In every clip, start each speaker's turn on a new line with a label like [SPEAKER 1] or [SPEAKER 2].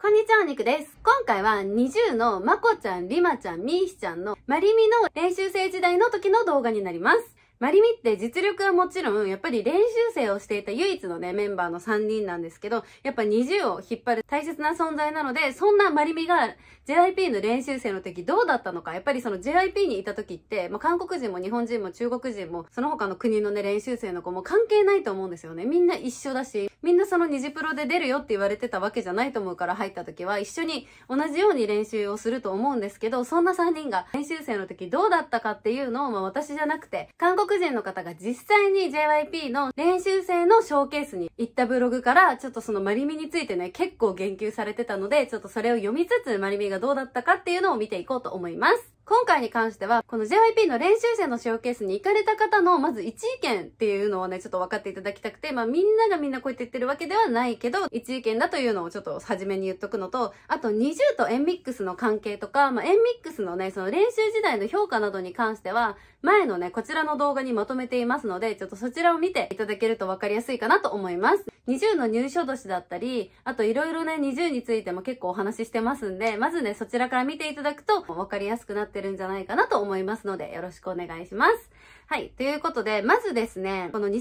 [SPEAKER 1] こんにちは、お肉です。今回は NiziU のまこちゃん、りまちゃん、みーひちゃんのまりみの練習生時代の時の動画になります。マリミって実力はもちろん、やっぱり練習生をしていた唯一のね、メンバーの3人なんですけど、やっぱ20を引っ張る大切な存在なので、そんなマリミが JIP の練習生の時どうだったのか、やっぱりその JIP にいた時って、まあ、韓国人も日本人も中国人も、その他の国のね、練習生の子も関係ないと思うんですよね。みんな一緒だし、みんなその2次プロで出るよって言われてたわけじゃないと思うから入った時は、一緒に同じように練習をすると思うんですけど、そんな3人が練習生の時どうだったかっていうのを、まあ、私じゃなくて、韓国国人の方が実際に JYP の練習生のショーケースに行ったブログから、ちょっとそのマリミについてね、結構言及されてたので、ちょっとそれを読みつつ、マリミがどうだったかっていうのを見ていこうと思います。今回に関しては、この JYP の練習生のショーケースに行かれた方の、まず一意見っていうのをね、ちょっと分かっていただきたくて、まあみんながみんなこうやって言ってるわけではないけど、一意見だというのをちょっと初めに言っとくのと、あと n i とエンミックスの関係とか、まあミックスのね、その練習時代の評価などに関しては、前のね、こちらの動画にまとめていますので、ちょっとそちらを見ていただけると分かりやすいかなと思います。20の入所年だったり、あといろいろね、20についても結構お話ししてますんで、まずね、そちらから見ていただくと分かりやすくなってるんじゃないかなと思いますので、よろしくお願いします。はい。ということで、まずですね、この2018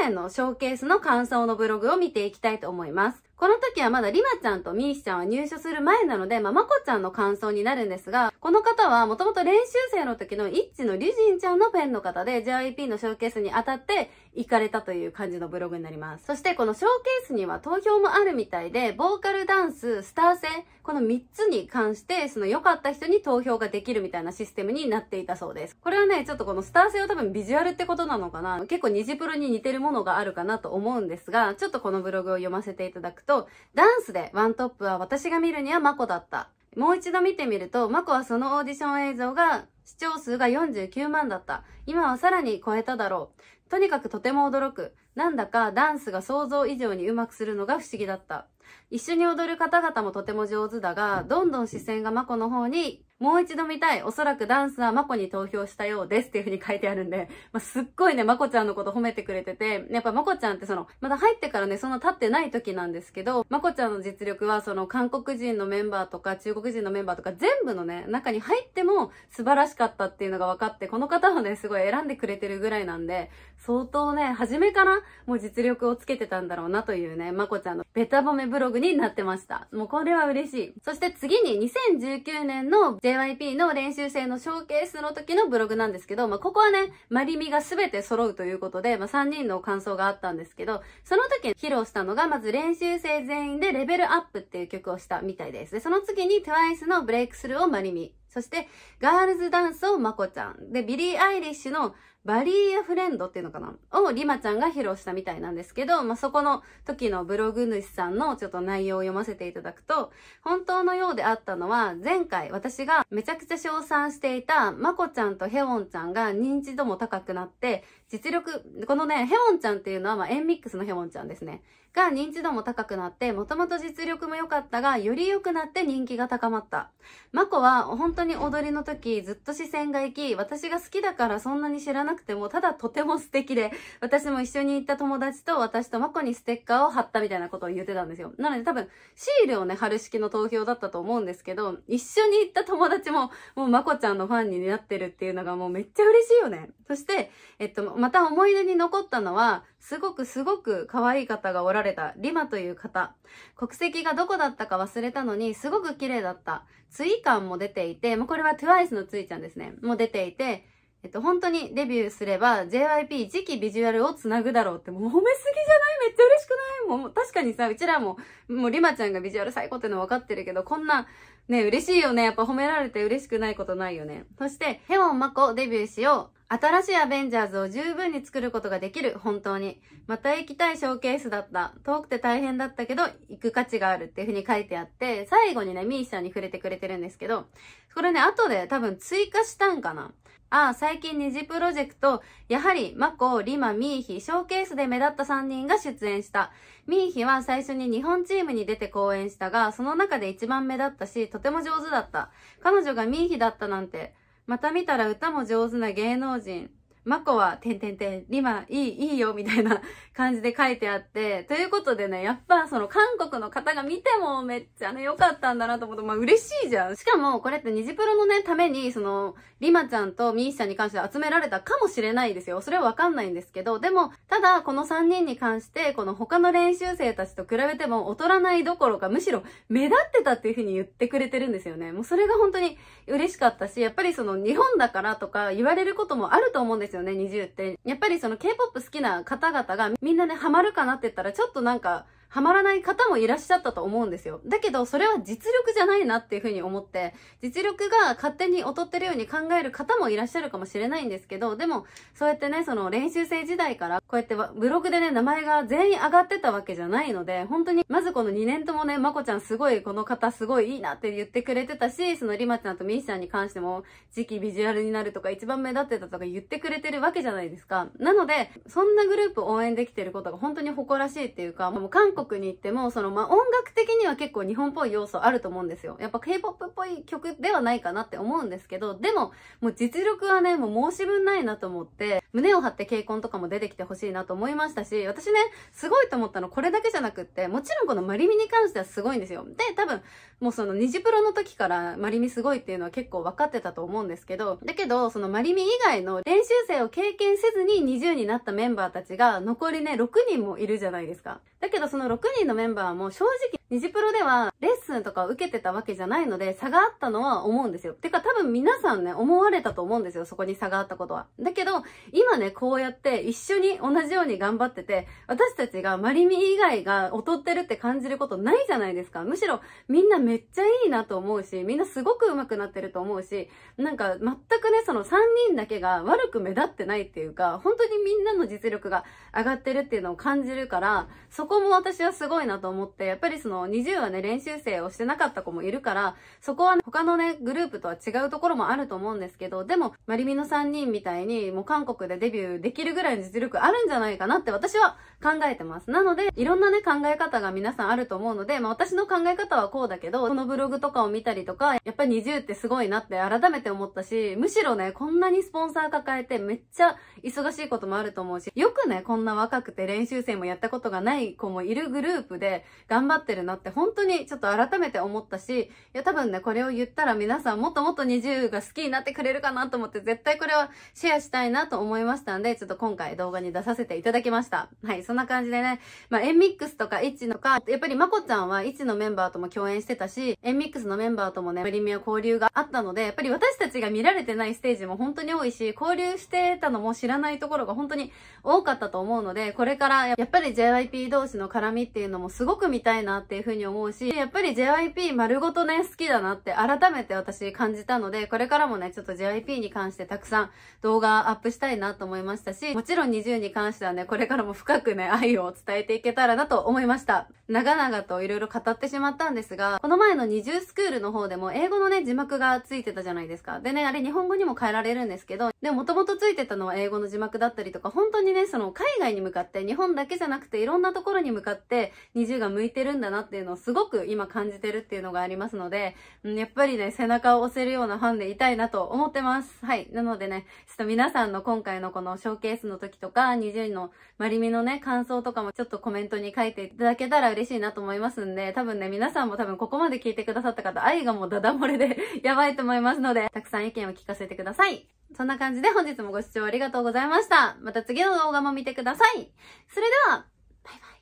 [SPEAKER 1] 年のショーケースの感想のブログを見ていきたいと思います。この時はまだリマちゃんとミーシちゃんは入所する前なので、まあ、まこちゃんの感想になるんですが、この方はもともと練習生の時のイッチのリュジンちゃんのペンの方で JIP のショーケースに当たって行かれたという感じのブログになります。そしてこのショーケースには投票もあるみたいで、ボーカルダンス、スター性、この3つに関して、その良かった人に投票ができるみたいなシステムになっていたそうです。これはね、ちょっとこのスター性は多分ビジュアルってことなのかな。結構ニジプロに似てるものがあるかなと思うんですが、ちょっとこのブログを読ませていただくと、と、ダンスでワントップは私が見るにはマコだった。もう一度見てみると、マコはそのオーディション映像が視聴数が49万だった。今はさらに超えただろう。とにかくとても驚く。なんだかダンスが想像以上にうまくするのが不思議だった。一緒に踊る方々もとても上手だが、どんどん視線がマコの方にもう一度見たい。おそらくダンスはマコに投票したようですっていう風に書いてあるんで、まあ、すっごいね、マコちゃんのこと褒めてくれてて、やっぱマコちゃんってその、まだ入ってからね、そんな経ってない時なんですけど、マコちゃんの実力はその韓国人のメンバーとか中国人のメンバーとか全部のね、中に入っても素晴らしかったっていうのが分かって、この方をね、すごい選んでくれてるぐらいなんで、相当ね、初めからもう実力をつけてたんだろうなというね、まこちゃんのベタ褒めブログになってました。もうこれは嬉しい。そして次に2019年の、J JYP の練習生のショーケースの時のブログなんですけど、まあ、ここはね、マリミが全て揃うということで、まあ、3人の感想があったんですけど、その時披露したのが、まず練習生全員でレベルアップっていう曲をしたみたいです。で、その次に TWICE のブレイクスルーをマリミそして、ガールズダンスをまこちゃん。で、ビリー・アイリッシュのバリー・ア・フレンドっていうのかなをりまちゃんが披露したみたいなんですけど、まあ、そこの時のブログ主さんのちょっと内容を読ませていただくと、本当のようであったのは、前回私がめちゃくちゃ称賛していたまこちゃんとヘウォンちゃんが認知度も高くなって、実力、このね、ヘウォンちゃんっていうのは、まエンミックスのヘウォンちゃんですね。が認知度も高くなって、もともと実力も良かったが、より良くなって人気が高まった。マコは本当に踊りの時ずっと視線が行き、私が好きだからそんなに知らなくても、ただとても素敵で、私も一緒に行った友達と私とマコにステッカーを貼ったみたいなことを言ってたんですよ。なので多分、シールをね、貼る式の投票だったと思うんですけど、一緒に行った友達も、もうマコちゃんのファンになってるっていうのがもうめっちゃ嬉しいよね。そして、えっと、また思い出に残ったのは、すごくすごく可愛い方がおられられたリマという方。国籍がどこだったか忘れたのに、すごく綺麗だった。ツイ感も出ていて、もうこれは TWICE のツイちゃんですね。もう出ていて、えっと、本当にデビューすれば JYP 次期ビジュアルをつなぐだろうって、もう褒めすぎじゃないめっちゃ嬉しくないもう確かにさ、うちらも、もうリマちゃんがビジュアル最高っての分かってるけど、こんな、ね、嬉しいよね。やっぱ褒められて嬉しくないことないよね。そして、ヘウォンマコデビューしよう。新しいアベンジャーズを十分に作ることができる、本当に。また行きたいショーケースだった。遠くて大変だったけど、行く価値があるっていうふうに書いてあって、最後にね、ミーシャに触れてくれてるんですけど、これね、後で多分追加したんかな。ああ、最近二次プロジェクト、やはり、マコ、リマ、ミーヒ、ショーケースで目立った3人が出演した。ミーヒは最初に日本チームに出て公演したが、その中で一番目立ったし、とても上手だった。彼女がミーヒだったなんて、また見たら歌も上手な芸能人。マコは、てんてんてん、リマ、いい、いいよ、みたいな感じで書いてあって、ということでね、やっぱその韓国の方が見てもめっちゃね、良かったんだなと思って、まあ嬉しいじゃん。しかも、これってニジプロのね、ために、その、リマちゃんとミーシちゃんに関して集められたかもしれないですよ。それはわかんないんですけど、でも、ただ、この3人に関して、この他の練習生たちと比べても劣らないどころか、むしろ目立ってたっていうふうに言ってくれてるんですよね。もうそれが本当に嬉しかったし、やっぱりその日本だからとか言われることもあると思うんですですよね、20って。やっぱりその K-POP 好きな方々がみんなね、ハマるかなって言ったら、ちょっとなんか、ハマらない方もいらっしゃったと思うんですよ。だけど、それは実力じゃないなっていうふうに思って、実力が勝手に劣ってるように考える方もいらっしゃるかもしれないんですけど、でも、そうやってね、その練習生時代から、こうやってブログでね、名前が全員上がってたわけじゃないので、本当に、まずこの2年ともね、まこちゃんすごい、この方すごいいいなって言ってくれてたし、そのりまちゃんとみーちゃんに関しても、次期ビジュアルになるとか、一番目立ってたとか言ってくれてるわけじゃないですか。なので、そんなグループ応援できてることが本当に誇らしいっていうか、もう韓国国に行っても、その、ま音楽的には結構日本っぽい要素あると思うんですよ。やっぱ K-POP っぽい曲ではないかなって思うんですけど、でも、もう実力はね、もう申し分ないなと思って、胸を張って傾向とかも出てきてほしいなと思いましたし、私ね、すごいと思ったのこれだけじゃなくって、もちろんこのマリミに関してはすごいんですよ。で、多分、もうその、ニジプロの時からマリミすごいっていうのは結構分かってたと思うんですけど、だけど、そのマリミ以外の練習生を経験せずに20になったメンバーたちが、残りね、6人もいるじゃないですか。だけどその6人のメンバーも正直ニジプロではレッスンとかを受けてたわけじゃないので差があったのは思うんですよ。てか多分皆さんね、思われたと思うんですよ。そこに差があったことは。だけど、今ね、こうやって一緒に同じように頑張ってて、私たちがマリミ以外が劣ってるって感じることないじゃないですか。むしろみんなめっちゃいいなと思うし、みんなすごく上手くなってると思うし、なんか全くね、その3人だけが悪く目立ってないっていうか、本当にみんなの実力が上がってるっていうのを感じるから、そこも私はすごいなと思って、やっぱりその20はね、練習生をしてなかった子もいるから、そこは、ね、他のね、グループとは違うところもあると思うんですけど、でも、マリミの3人みたいに、もう韓国でデビューできるぐらいの実力あるんじゃないかなって私は考えてます。なので、いろんなね、考え方が皆さんあると思うので、まあ私の考え方はこうだけど、このブログとかを見たりとか、やっぱり20ってすごいなって改めて思ったし、むしろね、こんなにスポンサー抱えてめっちゃ忙しいこともあると思うし、よくね、こんな若くて練習生もやったことがない子もいるグループで頑張ってるななって本当にちょっと改めて思ったし、いや多分ね、これを言ったら皆さんもっともっと NiziU が好きになってくれるかなと思って絶対これはシェアしたいなと思いましたんで、ちょっと今回動画に出させていただきました。はい、そんな感じでね、まあ Mix とかイッチのか、やっぱりまこちゃんはイッチのメンバーとも共演してたし、m ンミッのメンバーともね、プリミア交流があったので、やっぱり私たちが見られてないステージも本当に多いし、交流してたのも知らないところが本当に多かったと思うので、これからやっぱり JYP 同士の絡みっていうのもすごく見たいなっていうふうに思うし、やっぱり JYP 丸ごとね、好きだなって改めて私感じたので、これからもね、ちょっと JYP に関してたくさん動画アップしたいなと思いましたし、もちろん NiziU に関してはね、これからも深くね、愛を伝えていけたらなと思いました。長々といろいろ語ってしまったんですが、この前の NiziU スクールの方でも英語のね、字幕がついてたじゃないですか。でね、あれ日本語にも変えられるんですけど、でもともとついてたのは英語の字幕だったりとか、本当にね、その海外に向かって、日本だけじゃなくていろんなところに向かって NiziU が向いてるんだなってっていうのをすごく今感じてるっていうのがありますので、うん、やっぱりね、背中を押せるようなファンでいたいなと思ってます。はい。なのでね、ちょっと皆さんの今回のこのショーケースの時とか、20位のまりみのね、感想とかもちょっとコメントに書いていただけたら嬉しいなと思いますんで、多分ね、皆さんも多分ここまで聞いてくださった方、愛がもうダダ漏れで やばいと思いますので、たくさん意見を聞かせてください。そんな感じで本日もご視聴ありがとうございました。また次の動画も見てください。それでは、バイバイ。